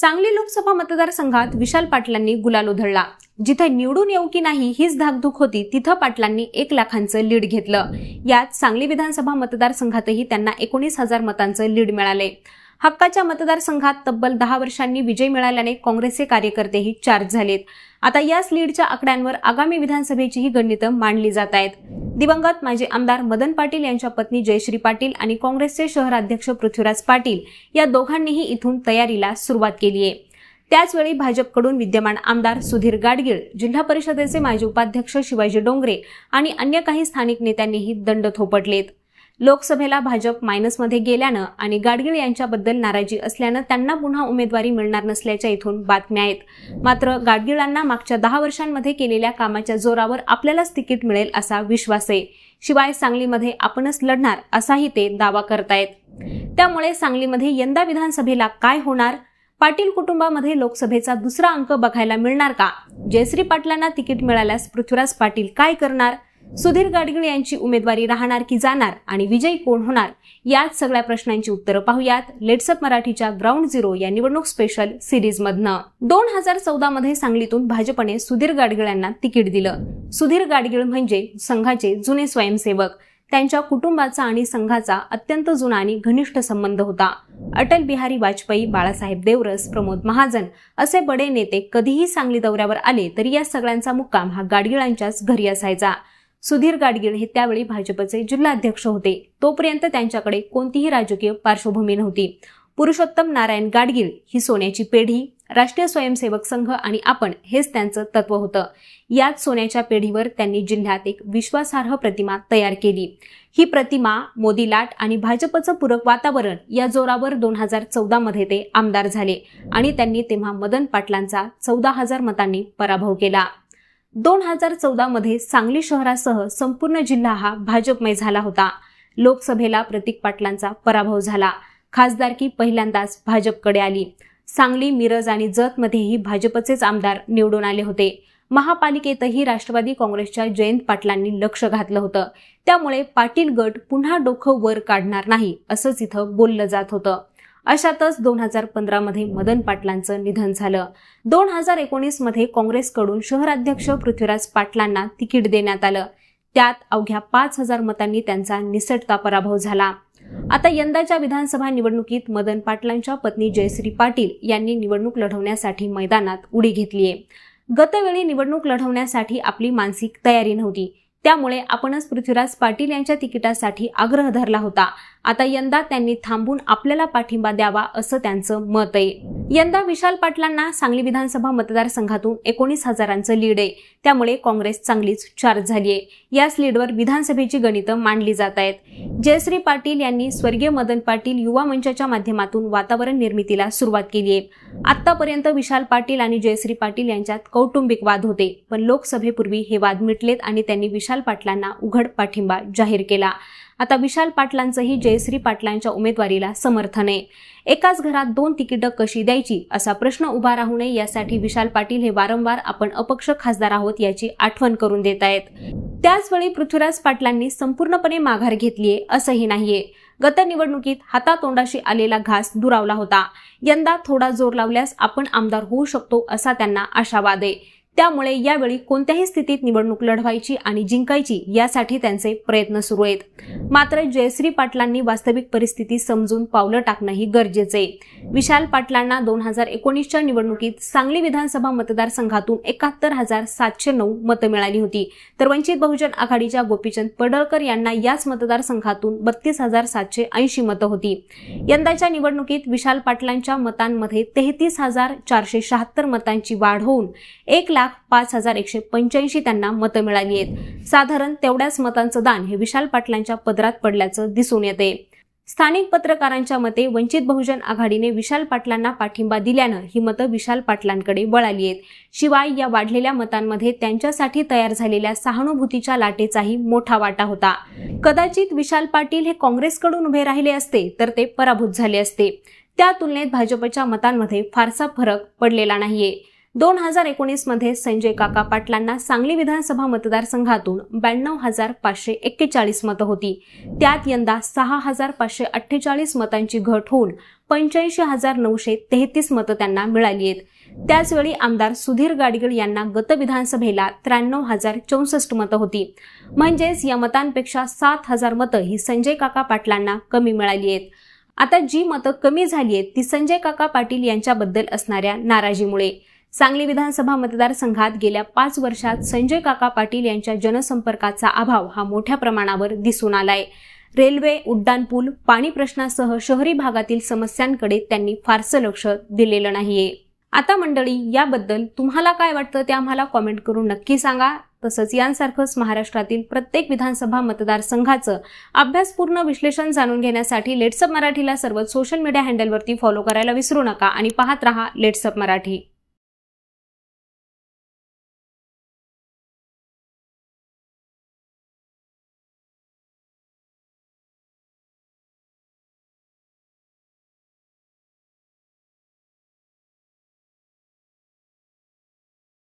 सांगली लोकसभा मतदारसंघात विशाल पाटलांनी गुलाल उधळला जिथे निवडून येऊ की नाही हीच धाकधूक होती तिथं पाटलांनी एक लाखांचं लीड घेतलं यात सांगली विधानसभा मतदारसंघातही त्यांना एकोणीस हजार मतांचं लीड मिळाले हक्काच्या मतदारसंघात तब्बल दहा वर्षांनी विजय मिळाल्याने काँग्रेसचे कार्यकर्तेही चार्ज झालेत आता याच लीडच्या आकड्यांवर आगामी विधानसभेचीही गणितं मांडली जात आहेत दिवंगत माजी आमदार मदन पाटील यांच्या पत्नी जयश्री पाटील आणि काँग्रेसचे शहराध्यक्ष पृथ्वीराज पाटील या दोघांनीही इथून तयारीला सुरुवात केली आहे त्याचवेळी भाजपकडून विद्यमान आमदार सुधीर गाडगीळ जिल्हा परिषदेचे माजी उपाध्यक्ष शिवाजी डोंगरे आणि अन्य काही स्थानिक नेत्यांनीही दंड थोपटलेत लोकसभेला भाजप मायनसमध्ये गेल्यानं आणि गाडगीळ यांच्याबद्दल नाराजी असल्यानं त्यांना पुन्हा उमेदवारी मिळणार नसल्याच्या इथून बातम्या आहेत मात्र गाडगिळांना मागच्या दहा वर्षांमध्ये केलेल्या कामाच्या जोरावर आपल्यालाच तिकीट मिळेल असा विश्वास आहे शिवाय सांगलीमध्ये आपणच लढणार असाही ते दावा करतायत त्यामुळे सांगलीमध्ये यंदा विधानसभेला काय होणार पाटील कुटुंबामध्ये लोकसभेचा दुसरा अंक बघायला मिळणार का जयश्री पाटलांना तिकीट मिळाल्यास पृथ्वीराज पाटील काय करणार सुधीर गाडगिळ यांची उमेदवारी राहणार की जाणार आणि विजयी कोण होणार याच सगळ्या प्रश्नांची उत्तरं पाहूयात लेट्सअप मराठीच्या ग्राउंड झिरो या निवडणूक स्पेशल सिरीजमधनं दोन हजार चौदा मध्ये सांगलीतून भाजपने सुधीर गाडगिळ यांना तिकीट दिलं सुधीर गाडगिळ म्हणजे संघाचे जुने स्वयंसेवक त्यांच्या कुटुंबाचा आणि संघाचा अत्यंत जुना आणि घनिष्ठ संबंध होता अटल बिहारी वाजपेयी बाळासाहेब देवरस प्रमोद महाजन असे बडे नेते कधीही सांगली दौऱ्यावर आले तरी या सगळ्यांचा मुक्काम हा गाडगिळांच्याच घरी असायचा सुधीर गाडगीळ हे त्यावेळी भाजपचे जिल्हाध्यक्ष होते तोपर्यंत त्यांच्याकडे कोणतीही राजकीय पार्श्वभूमी नव्हती पुरुषोत्तम नारायण गाडगीळ ही सोन्याची पेढी राष्ट्रीय स्वयंसेवक संघ आणि आपण हेच त्यांचं तत्व होतं याच सोन्याच्या पेढीवर त्यांनी जिल्ह्यात एक विश्वासार्ह प्रतिमा तयार केली ही प्रतिमा मोदी लाट आणि भाजपचं पूरक वातावरण या जोरावर दोन हजार चौदा मध्ये ते आमदार झाले आणि त्यांनी तेव्हा मदन पाटलांचा चौदा हजार मतांनी पराभव केला दोन हजार चौदा मध्ये सांगली शहरासह संपूर्ण जिल्हा हा भाजपमय झाला होता लोकसभेला प्रतीक पाटलांचा पराभव झाला खासदारकी पहिल्यांदाच भाजपकडे आली सांगली मिरज आणि जतमध्येही भाजपचेच आमदार निवडून आले होते महापालिकेतही राष्ट्रवादी काँग्रेसच्या जयंत पाटलांनी लक्ष घातलं होतं त्यामुळे पाटील गट पुन्हा डोकं वर काढणार नाही असंच इथं बोललं जात होतं अशातच दोन हजार पंधरामध्ये मदन पाटलांचं निधन झालं दोन हजार एकोणीसमध्ये काँग्रेसकडून शहराध्यक्ष पृथ्वीराज पाटलांना तिकीट देण्यात आलं त्यात अवघ्या पाच हजार मतांनी त्यांचा निसटता पराभव झाला आता यंदाच्या विधानसभा निवडणुकीत मदन पाटलांच्या पत्नी जयश्री पाटील यांनी निवडणूक लढवण्यासाठी मैदानात उडी घेतलीये गतवेळी निवडणूक लढवण्यासाठी आपली मानसिक तयारी नव्हती त्यामुळे आपणच पृथ्वीराज पाटील यांच्या तिकिटासाठी आग्रह धरला होता आता यंदा त्यांनी थांबून आपल्याला पाठिंबा द्यावा असं त्यांचं मत आहे यंदा विशाल पाटलांना सांगली विधानसभा मतदारसंघातून एकोणीस हजारांचं लीड आहे त्यामुळे काँग्रेस चांगलीच चार्ज झाली आहे याच लीडवर विधानसभेची गणितं मांडली जात आहेत जयश्री पाटील यांनी स्वर्गीय मदन पाटील युवा मंचाच्या माध्यमातून वातावरण निर्मितीला सुरुवात केली आहे आतापर्यंत विशाल पाटील आणि जयश्री पाटील यांच्यात कौटुंबिक वाद होते पण लोकसभेपूर्वी हे वाद मिटलेत आणि त्यांनी विशाल विशाल पाटलांना उघड पाठिंबा जाहीर केला आता विशाल पाटलांचंही जयश्री पाटलांच्या उमेदवारीला समर्थन आहे एकाच घरात दोन तिकीटं कशी द्यायची असा प्रश्न उभा राहू नये यासाठी विशाल पाटील हे वारंवार आपण अपक्ष खासदार आहोत याची आठवण करून देत आहेत त्याचवेळी पृथ्वीराज पाटलांनी संपूर्णपणे माघार घेतलीये असंही नाहीये गत निवडणुकीत हातातोंडाशी आलेला घास दुरावला होता यंदा थोडा जोर लावल्यास आपण आमदार होऊ शकतो असा त्यांना आशावाद आहे त्यामुळे यावेळी कोणत्याही स्थितीत निवडणूक लढवायची आणि जिंकायची यासाठी त्यांचे प्रयत्न सुरू आहेत मात्र जयश्री पाटलांनी वास्तविक परिस्थिती समजून पावलं ही गरजेचे आहे विशाल पाटलांना दोन हजार एकोणीसच्या निवडणुकीत सांगली विधानसभा मतदारसंघातून एकाहत्तर हजार सातशे नऊ मतं मिळाली होती तर वंचित बहुजन आघाडीच्या गोपीचंद पडळकर यांना याच मतदारसंघातून बत्तीस हजार सातशे ऐंशी मतं होती यंदाच्या निवडणुकीत विशाल पाटलांच्या मतांमध्ये तेहतीस हजार चारशे शहात्तर मतांची वाढ होऊन एक लाख लाख पाच हजार एकशे पंच्याऐंशी त्यांना मतं मिळाली आहेत साधारण तेवढ्याच मतांचं दान हे विशाल पाटलांच्या पदरात पडल्याचं दिसून येते स्थानिक पत्रकारांच्या मते वंचित बहुजन आघाडीने विशाल पाटलांना पाठिंबा दिल्यानं ही मतं विशाल पाटलांकडे वळाली आहेत शिवाय या वाढलेल्या मतांमध्ये त्यांच्यासाठी तयार झालेल्या सहानुभूतीच्या लाटेचाही मोठा वाटा होता कदाचित विशाल पाटील हे काँग्रेसकडून उभे राहिले असते तर ते पराभूत झाले असते त्या तुलनेत भाजपच्या मतांमध्ये फारसा फरक पडलेला नाहीये दोन हजार एकोणीसमध्ये संजय काका पाटलांना सांगली विधानसभा मतदारसंघातून ब्याण्णव हजार पाचशे एक्केचाळीस मतं होती त्यात यंदा सहा हजार पाचशे अठ्ठेचाळीस मतांची घट होऊन पंच्याऐंशी हजार नऊशे तेहतीस मतं त्यांना मिळाली आहेत त्याचवेळी आमदार सुधीर गाडगीळ यांना गत विधानसभेला त्र्याण्णव हजार चौसष्ट मतं होती म्हणजेच या मतांपेक्षा सात हजार मतं ही संजय काका पाटलांना कमी मिळाली आहेत आता जी मतं कमी झाली आहेत ती संजय काका पाटील यांच्याबद्दल असणाऱ्या नाराजीमुळे सांगली विधानसभा मतदारसंघात गेल्या पाच वर्षात संजय काका पाटील यांच्या जनसंपर्काचा अभाव हा मोठ्या प्रमाणावर दिसून आलाय रेल्वे उड्डाणपूल पाणी प्रश्नासह शहरी भागातील समस्यांकडे त्यांनी फारसं लक्ष दिलेलं नाहीये आता मंडळी याबद्दल तुम्हाला काय वाटतं ते आम्हाला कॉमेंट करून नक्की सांगा तसंच यांसारखंच महाराष्ट्रातील प्रत्येक विधानसभा मतदारसंघाचं अभ्यासपूर्ण विश्लेषण जाणून घेण्यासाठी लेट्सअप मराठीला सर्व सोशल मीडिया हँडलवरती फॉलो करायला विसरू नका आणि पाहत राहा लेट्सअप मराठी